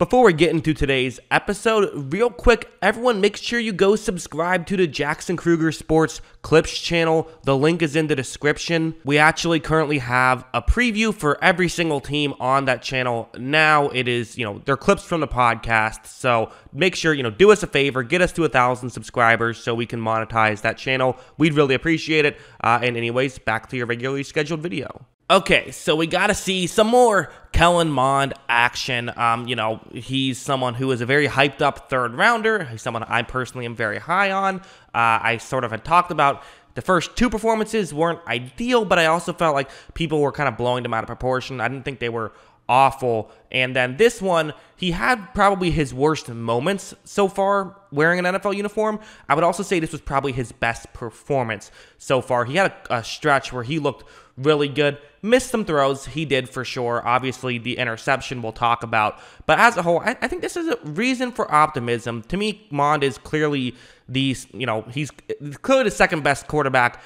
Before we get into today's episode, real quick, everyone make sure you go subscribe to the Jackson Kruger Sports Clips channel. The link is in the description. We actually currently have a preview for every single team on that channel. Now it is, you know, they're clips from the podcast. So make sure, you know, do us a favor, get us to a thousand subscribers so we can monetize that channel. We'd really appreciate it. Uh, and anyways, back to your regularly scheduled video. Okay, so we got to see some more Kellen Mond action. Um, you know, he's someone who is a very hyped up third rounder. He's someone I personally am very high on. Uh, I sort of had talked about the first two performances weren't ideal, but I also felt like people were kind of blowing them out of proportion. I didn't think they were awful. And then this one, he had probably his worst moments so far wearing an NFL uniform. I would also say this was probably his best performance so far. He had a, a stretch where he looked really good. Missed some throws, he did for sure. Obviously, the interception we'll talk about. But as a whole, I, I think this is a reason for optimism. To me, Mond is clearly the, you know, he's clearly the second best quarterback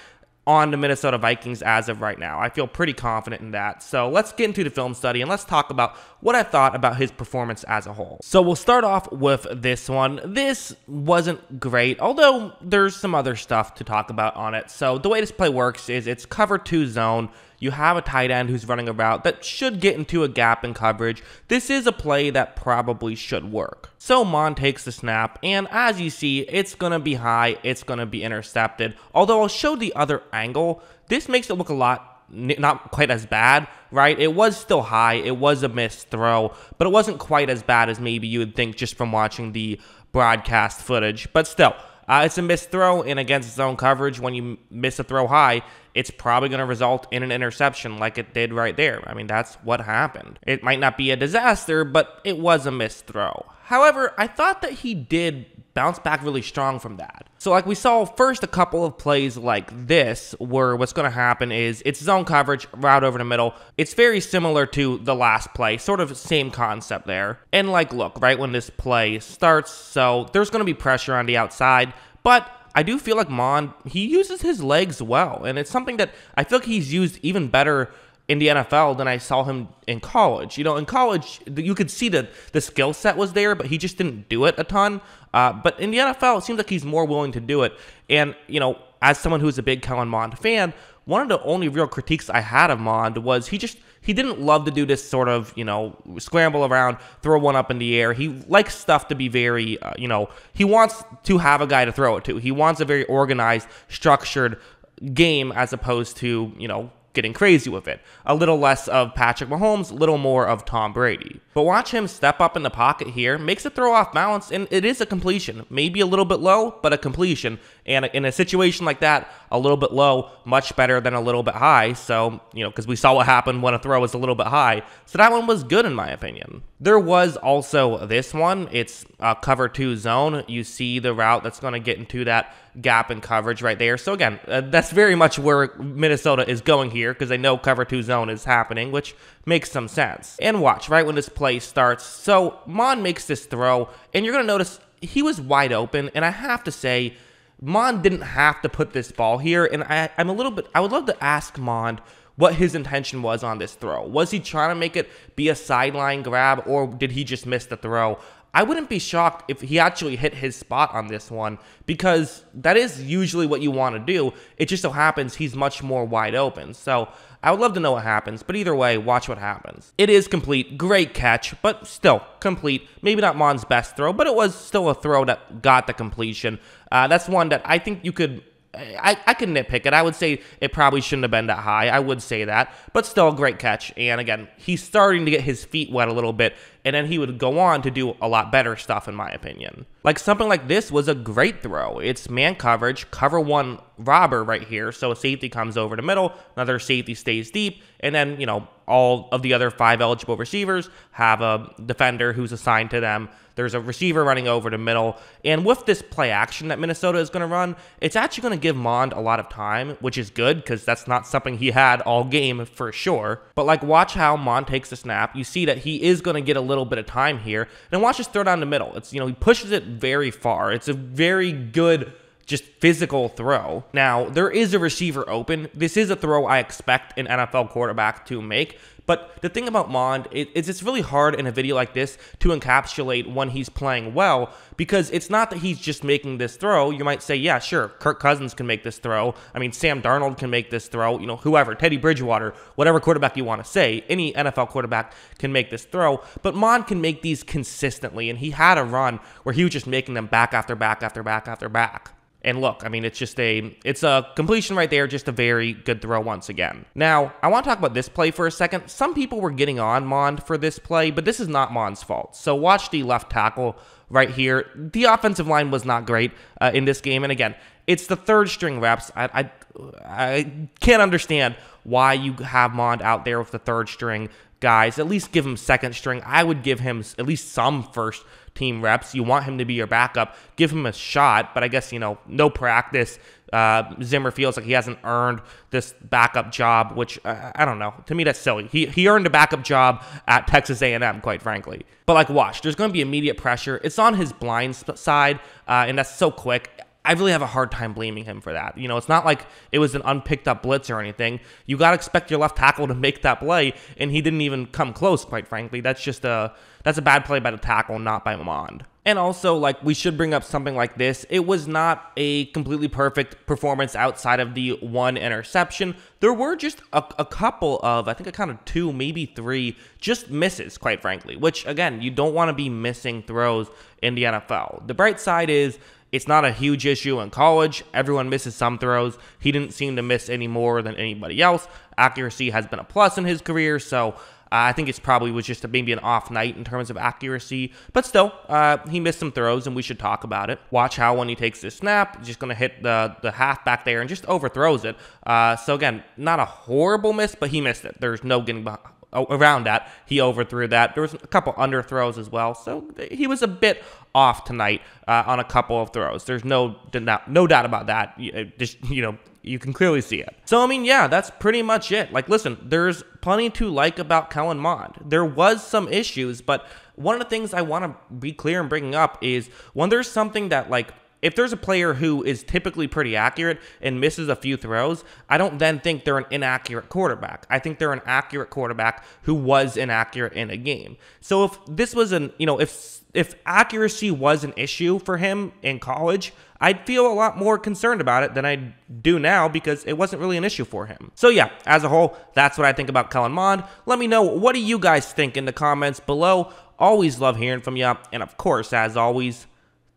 on the Minnesota Vikings as of right now. I feel pretty confident in that. So let's get into the film study and let's talk about what I thought about his performance as a whole. So we'll start off with this one. This wasn't great, although there's some other stuff to talk about on it. So the way this play works is it's cover two zone. You have a tight end who's running a route that should get into a gap in coverage. This is a play that probably should work. So Mon takes the snap, and as you see, it's going to be high, it's going to be intercepted. Although I'll show the other angle, this makes it look a lot not quite as bad, right? It was still high. It was a missed throw, but it wasn't quite as bad as maybe you would think just from watching the broadcast footage. But still, uh, it's a missed throw, and against zone coverage, when you miss a throw high, it's probably going to result in an interception like it did right there. I mean, that's what happened. It might not be a disaster, but it was a missed throw. However, I thought that he did bounce back really strong from that. So like we saw first a couple of plays like this where what's going to happen is it's zone coverage route over the middle. It's very similar to the last play, sort of same concept there. And like look, right when this play starts, so there's going to be pressure on the outside, but I do feel like Mon, he uses his legs well, and it's something that I feel like he's used even better in the NFL than I saw him in college. You know, in college, you could see that the skill set was there, but he just didn't do it a ton. Uh, but in the NFL, it seems like he's more willing to do it. And, you know, as someone who's a big Kellen Mond fan, one of the only real critiques I had of Mond was he just he didn't love to do this sort of you know scramble around, throw one up in the air. He likes stuff to be very uh, you know he wants to have a guy to throw it to. He wants a very organized, structured game as opposed to you know getting crazy with it. A little less of Patrick Mahomes, a little more of Tom Brady. But watch him step up in the pocket here, makes a throw off balance, and it is a completion. Maybe a little bit low, but a completion. And in a situation like that, a little bit low, much better than a little bit high. So, you know, because we saw what happened when a throw was a little bit high. So that one was good in my opinion. There was also this one. It's a uh, cover two zone. You see the route that's going to get into that gap in coverage right there. So again, uh, that's very much where Minnesota is going here because they know cover two zone is happening, which makes some sense. And watch right when this play starts. So Mon makes this throw, and you're going to notice he was wide open. And I have to say, Mon didn't have to put this ball here. And I, I'm a little bit. I would love to ask Mond what his intention was on this throw. Was he trying to make it be a sideline grab or did he just miss the throw? I wouldn't be shocked if he actually hit his spot on this one because that is usually what you want to do. It just so happens he's much more wide open. So I would love to know what happens, but either way, watch what happens. It is complete. Great catch, but still complete. Maybe not Mon's best throw, but it was still a throw that got the completion. Uh, that's one that I think you could I, I can nitpick it. I would say it probably shouldn't have been that high. I would say that, but still a great catch. And again, he's starting to get his feet wet a little bit and then he would go on to do a lot better stuff, in my opinion. Like something like this was a great throw. It's man coverage, cover one robber right here. So a safety comes over the middle, another safety stays deep, and then, you know, all of the other five eligible receivers have a defender who's assigned to them. There's a receiver running over the middle. And with this play action that Minnesota is going to run, it's actually going to give Mond a lot of time, which is good because that's not something he had all game for sure. But like, watch how Mond takes the snap. You see that he is going to get a little little bit of time here. And watch this throw down the middle. It's, you know, he pushes it very far. It's a very good just physical throw. Now, there is a receiver open. This is a throw I expect an NFL quarterback to make. But the thing about Mond is it's really hard in a video like this to encapsulate when he's playing well because it's not that he's just making this throw. You might say, yeah, sure, Kirk Cousins can make this throw. I mean, Sam Darnold can make this throw. You know, whoever, Teddy Bridgewater, whatever quarterback you want to say, any NFL quarterback can make this throw. But Mond can make these consistently, and he had a run where he was just making them back after back after back after back. And look, I mean, it's just a, it's a completion right there, just a very good throw once again. Now, I want to talk about this play for a second. Some people were getting on Mond for this play, but this is not Mond's fault. So watch the left tackle right here. The offensive line was not great uh, in this game. And again, it's the third string reps. I, I, I can't understand why you have Mond out there with the third string guys, at least give him second string. I would give him at least some first team reps. You want him to be your backup. Give him a shot, but I guess, you know, no practice. Uh, Zimmer feels like he hasn't earned this backup job, which uh, I don't know. To me, that's silly. He, he earned a backup job at Texas A&M, quite frankly. But like, watch, there's going to be immediate pressure. It's on his blind side, uh, and that's so quick. I really have a hard time blaming him for that. You know, it's not like it was an unpicked up blitz or anything. You got to expect your left tackle to make that play, and he didn't even come close, quite frankly. That's just a that's a bad play by the tackle, not by Mond. And also, like, we should bring up something like this. It was not a completely perfect performance outside of the one interception. There were just a, a couple of, I think I counted two, maybe three, just misses, quite frankly, which, again, you don't want to be missing throws in the NFL. The bright side is it's not a huge issue in college. Everyone misses some throws. He didn't seem to miss any more than anybody else. Accuracy has been a plus in his career, so uh, I think it's probably was just a, maybe an off night in terms of accuracy, but still, uh, he missed some throws, and we should talk about it. Watch how when he takes this snap, just going to hit the the half back there and just overthrows it. Uh, so again, not a horrible miss, but he missed it. There's no getting behind around that. He overthrew that. There was a couple underthrows as well. So he was a bit off tonight uh, on a couple of throws. There's no no doubt about that. Just you know, you can clearly see it. So, I mean, yeah, that's pretty much it. Like, listen, there's plenty to like about Kellen Mond. There was some issues, but one of the things I want to be clear in bringing up is when there's something that, like, if there's a player who is typically pretty accurate and misses a few throws, I don't then think they're an inaccurate quarterback. I think they're an accurate quarterback who was inaccurate in a game. So if this was an, you know, if if accuracy was an issue for him in college, I'd feel a lot more concerned about it than I do now because it wasn't really an issue for him. So yeah, as a whole, that's what I think about Kellen Mond. Let me know what do you guys think in the comments below. Always love hearing from you. And of course, as always,